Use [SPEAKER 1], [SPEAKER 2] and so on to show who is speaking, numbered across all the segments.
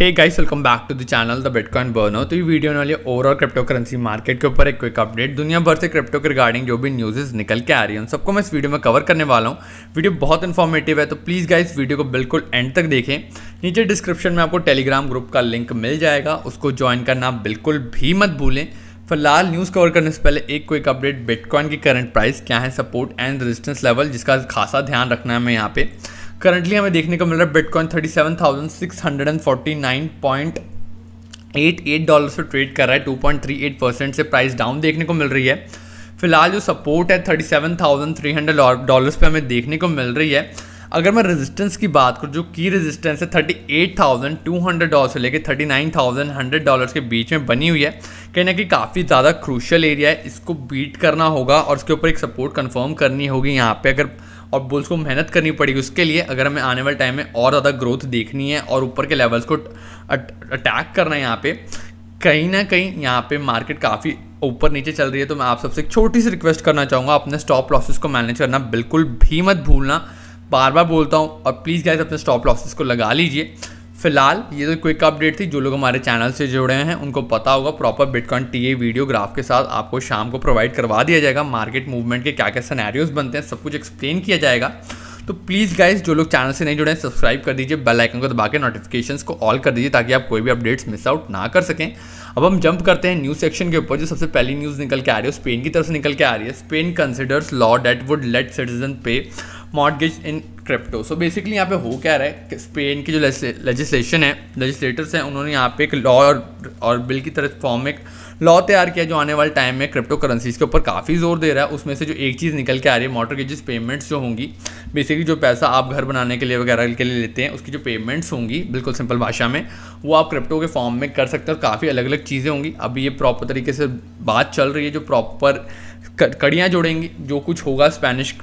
[SPEAKER 1] Hey guys welcome back to the channel the bitcoin Burno तो ये video ने वाली ओवरऑल क्रिप्टो करेंसी मार्केट के ऊपर एक क्विक अपडेट दुनिया भर से क्रिप्टो के रिगार्डिंग जो भी न्यूज़ेस निकल के आ रही है उन सबको मैं इस वीडियो में कवर करने वाला हूँ वीडियो बहुत इन्फॉर्मेटिव है तो प्लीज़ गाइस वीडियो को बिल्कुल एंड तक देखें नीचे डिस्क्रिप्शन में आपको टेलीग्राम ग्रुप का लिंक मिल जाएगा उसको ज्वाइन करना बिल्कुल भी मत भूलें फिलहाल न्यूज़ कवर करने से पहले एक क्विक अपडेट बिटकॉइन की करंट प्राइस क्या है सपोर्ट एंड रेजिस्टेंस लेवल जिसका खासा ध्यान रखना है हमें यहाँ पर करंटली हमें देखने को मिल रहा है bitcoin thirty seven thousand six hundred and forty nine point eight eight dollar पर ट्रेड कर रहा है two point three eight percent से प्राइस डाउन देखने को मिल रही है फिलहाल जो सपोर्ट है thirty seven thousand three hundred dollars पर हमें देखने को मिल रही है अगर मैं रेजिस्टेंस की बात करूँ जो की रेजिस्टेंस है thirty eight thousand two hundred dollar से लेकर thirty nine thousand hundred dollar के बीच में बनी हुई है कहीं ना कहीं काफ़ी ज़्यादा क्रूशल एरिया है इसको बीट करना होगा और उसके ऊपर एक सपोर्ट कन्फर्म करनी होगी यहाँ पे अगर और बुल्स को मेहनत करनी पड़ेगी उसके लिए अगर हमें आने वाले टाइम में और ज़्यादा ग्रोथ देखनी है और ऊपर के लेवल्स को अटैक करना है यहाँ पे कहीं ना कहीं यहाँ पे मार्केट काफ़ी ऊपर नीचे चल रही है तो मैं आप सबसे एक छोटी सी रिक्वेस्ट करना चाहूँगा अपने स्टॉप लॉसेस को मैनेज करना बिल्कुल भी मत भूलना बार बार बोलता हूँ और प्लीज़ गैस अपने स्टॉप लॉसेस को लगा लीजिए फिलहाल ये तो क्विक अपडेट थी जो लोग हमारे चैनल से जुड़े हैं उनको पता होगा proper bitcoin TA video graph के साथ आपको शाम को प्रोवाइड करवा दिया जाएगा मार्केट मूवमेंट के क्या क्या सिनेरियोज बनते हैं सब कुछ एक्सप्लेन किया जाएगा तो प्लीज़ गाइज जो लोग चैनल से नहीं जुड़े हैं सब्सक्राइब कर दीजिए बेल आइकन को दबा के नोटिफिकेशंस को ऑल कर दीजिए ताकि आप कोई भी अपडेट्स मिस आउट ना कर सकें अब हम जंप करते हैं न्यूज़ सेक्शन के ऊपर जो सबसे पहली न्यूज़ निकल के आ रही है स्पेन की तरफ से निकल के आ रही है Spain considers law that would let citizen pay mortgage in crypto so basically यहाँ पे हो क्या रहा है कि स्पेन की जो लेजिस्लेशन है लेजिस्लेटर्स हैं उन्होंने यहाँ पे एक लॉ और और बिल की तरह फॉर्म में एक लॉ तैयार किया जो आने वाले टाइम में क्रिप्टो करेंसीज़ के ऊपर काफ़ी जोर दे रहा है उसमें से जो एक चीज़ निकल के आ रही है मॉडगेजेस पेमेंट्स जो होंगी बेसिकली जो पैसा आप घर बनाने के लिए वगैरह के लिए लेते हैं उसकी जो पेमेंट्स होंगी बिल्कुल सिंपल भाषा में वो आप क्रिप्टो के फॉर्म में कर सकते हो काफ़ी अलग अलग चीज़ें होंगी अभी ये प्रॉपर तरीके से बात चल रही है जो प्रॉपर कड़ियाँ जोड़ेंगी जो कुछ होगा स्पेनिश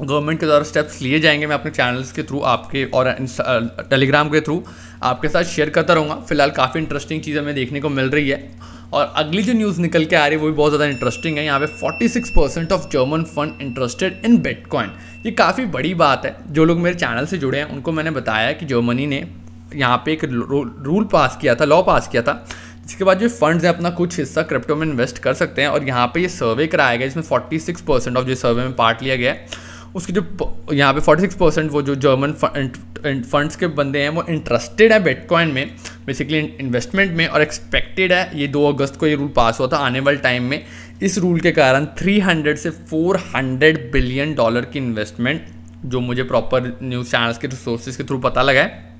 [SPEAKER 1] गवर्नमेंट के द्वारा स्टेप्स लिए जाएंगे मैं अपने चैनल्स के थ्रू आपके और टेलीग्राम के थ्रू आपके साथ शेयर करता रहूँगा फिलहाल काफ़ी इंटरेस्टिंग चीज़ हमें देखने को मिल रही है और अगली जो न्यूज़ निकल के आ रही है वो भी बहुत ज़्यादा इंटरेस्टिंग है यहाँ पे 46 percent of German fund interested in bitcoin ये काफ़ी बड़ी बात है जो लोग मेरे चैनल से जुड़े हैं उनको मैंने बताया कि जर्मनी ने यहाँ पे एक रूल पास किया था लॉ पास किया था जिसके बाद जो फंड्स हैं अपना कुछ हिस्सा क्रिप्टो में इन्वेस्ट कर सकते हैं और यहाँ पे ये सर्वे कराया गया जिसमें 46 परसेंट ऑफ जो सर्वे में पार्ट लिया गया है उसकी जो यहाँ पे 46 परसेंट वो जो जर्मन फंड्स के बंदे हैं वो इंटरेस्टेड है बिटकॉइन में बेसिकली इन्वेस्टमेंट में और एक्सपेक्टेड है ये 2 अगस्त को ये रूल पास हुआ था आने वाले टाइम में इस रूल के कारण 300 से 400 बिलियन डॉलर की इन्वेस्टमेंट जो मुझे प्रॉपर न्यूज़ चैनल्स के रिसोर्सेज के थ्रू पता लगा है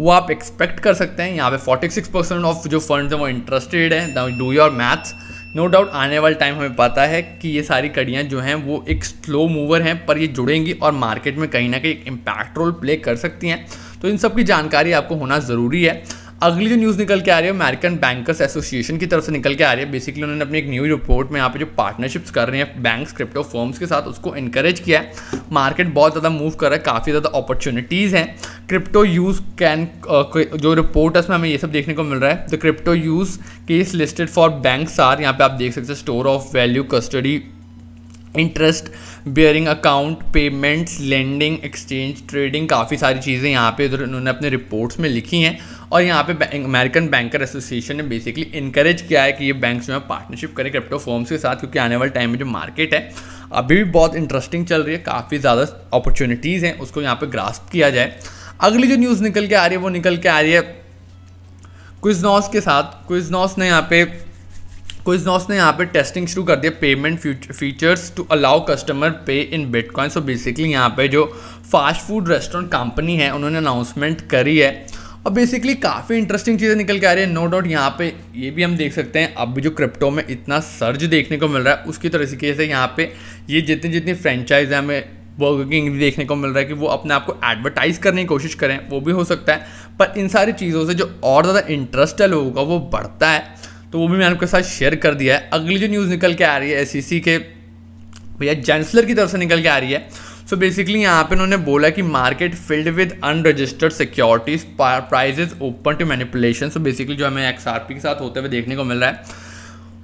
[SPEAKER 1] वो आप एक्सपेक्ट कर सकते हैं यहाँ पे 46 परसेंट ऑफ जो फंड्स हैं वो इंटरेस्टेड हैं do your maths no doubt आने वाले टाइम हमें पता है कि ये सारी कड़ियाँ जो हैं वो एक स्लो मूवर हैं पर ये जुड़ेंगी और मार्केट में कहीं ना कहीं एक इम्पैक्ट रोल प्ले कर सकती हैं तो इन सब की जानकारी आपको होना ज़रूरी है अगली जो न्यूज़ निकल के आ रही है अमेरिकन बैंकर्स एसोसिएशन की तरफ से निकल के आ रही है बेसिकली उन्होंने अपनी एक न्यू रिपोर्ट में यहाँ पे जो पार्टनरशिप्स कर रहे हैं बैंक्स क्रिप्टो फॉर्म्स के साथ उसको इनकरेज किया है मार्केट बहुत ज़्यादा मूव कर रहा है काफ़ी ज़्यादा अपॉर्चुनिटीज़ हैं क्रिप्टो यूज कैन जो रिपोर्ट है उसमें हमें ये सब देखने को मिल रहा है the crypto use case listed for banks are यहाँ पे आप देख सकते हैं store of value custody interest bearing account payments lending exchange trading काफ़ी सारी चीज़ें यहाँ पे इधर उन्होंने अपने रिपोर्ट्स में लिखी हैं और यहाँ पे अमेरिकन बैंकर एसोसिएशन ने बेसिकली इनक्रेज किया है कि ये बैंक जो है पार्टनरशिप करें क्रिप्टो फॉर्म्स के साथ क्योंकि आने वाले टाइम में जो मार्केट है अभी भी बहुत इंटरेस्टिंग चल रही है काफ़ी ज़्यादा अपॉर्चुनिटीज़ हैं उसको यहाँ पर ग्रास्प किया जाए अगली जो न्यूज़ निकल के आ रही है वो निकल के आ रही है क्विजनॉस के साथ क्विजनॉस ने यहाँ पे क्विजनॉस ने यहाँ पे टेस्टिंग शुरू कर दिया payment features to allow customer pay in bitcoin so basically यहाँ पे जो फास्ट फूड रेस्टोरेंट कंपनी है उन्होंने अनाउंसमेंट करी है और बेसिकली काफ़ी इंटरेस्टिंग चीज़ें निकल के आ रही है नो डाउट यहाँ पे ये भी हम देख सकते हैं अब जो क्रिप्टो में इतना सर्ज देखने को मिल रहा है उसकी तरह से यहाँ पे ये जितनी जितनी फ्रेंचाइज हमें किंग देखने को मिल रहा है कि वो अपने आप को एडवर्टाइज़ करने की कोशिश करें वो भी हो सकता है पर इन सारी चीज़ों से जो और ज़्यादा इंटरेस्ट है लोगों का वो बढ़ता है तो वो भी मैंने आपके साथ शेयर कर दिया है अगली जो न्यूज़ निकल के आ रही है एस e के भैया जैंसलर की तरफ से निकल के आ रही है सो बेसिकली यहाँ पे उन्होंने बोला कि market filled with unregistered securities prices open to manipulation so basically जो हमें एक्स के साथ होते हुए देखने को मिल रहा है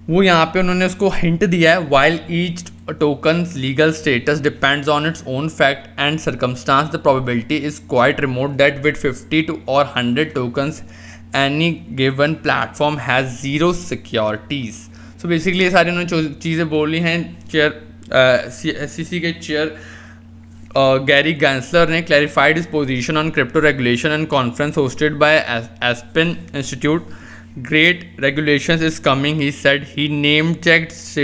[SPEAKER 1] वो यहाँ पे उन्होंने उसको हिंट दिया है while each A token's legal status depends on its own fact and circumstance. The probability is quite remote that with 50 to or 100 tokens, any given platform has zero securities. So basically ये unhone cheeze bol li hain chair sec ke chair Gary Gensler ने clarified his position on crypto regulation and conference hosted by Aspen Institute great regulation is coming he said he name He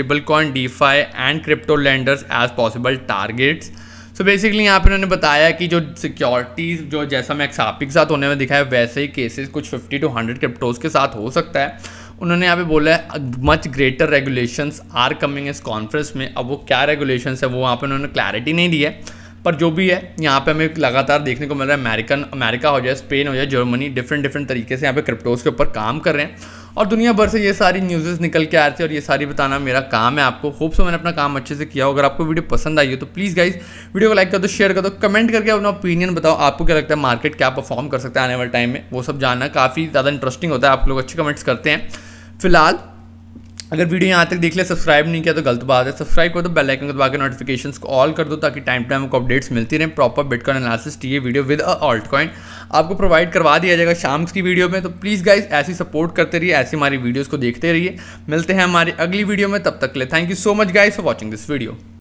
[SPEAKER 1] name con DeFi and crypto lenders as possible targets so basically यहाँ पर उन्होंने बताया कि जो securities जो जैसा मैं एक्सापी के साथ होने में दिखाया वैसे ही केसेस कुछ फिफ्टी टू हंड्रेड क्रिप्टोज के साथ हो सकता है उन्होंने यहाँ पे बोला है much greater regulations are coming इस कॉन्फ्रेंस में अब वो क्या रेगुलेशंस है वो यहाँ पर उन्होंने क्लैरिटी नहीं दी है पर जो भी है यहाँ पे हमें लगातार देखने को मिल रहा है अमेरिकन अमेरिका हो जाए स्पेन हो जाए जर्मनी डिफरेंट डिफरेंट तरीके से यहाँ पे क्रिप्टोज के ऊपर काम कर रहे हैं और दुनिया भर से ये सारी न्यूज़ निकल के आ रही थी और ये सारी बताना मेरा काम है आपको होप सो मैंने अपना काम अच्छे से किया हो अगर आपको वीडियो पसंद आई हो तो प्लीज़ गाइज वीडियो को लाइक कर दो शेयर कर दो कमेंट करके अपना ओपिनियन बताओ आपको क्या लगता है मार्केट क्या परफॉर्म कर सकता है आने वाले टाइम में वो सब जानना काफ़ी ज़्यादा इंटरेस्टिंग होता है आप लोग अच्छे कमेंट्स करते हैं फिलहाल अगर वीडियो यहाँ तक देख लिया सब्सक्राइब नहीं किया तो गलत बात है सब्सक्राइब कर दो बेल आइकन को दबा के नोटिफिकेशन को ऑल कर दो ताकि टाइम टाइम को अपडेट्स मिलती रहे proper bitcoin analysis T video with a altcoin आपको प्रोवाइड करवा दिया जाएगा शाम की वीडियो में तो प्लीज़ गाइज ऐसी सपोर्ट करते रहिए ऐसी हमारी वीडियोज़ को देखते रहिए मिलते हैं हमारी अगली वीडियो में तब तक ले thank you so much guys for watching this video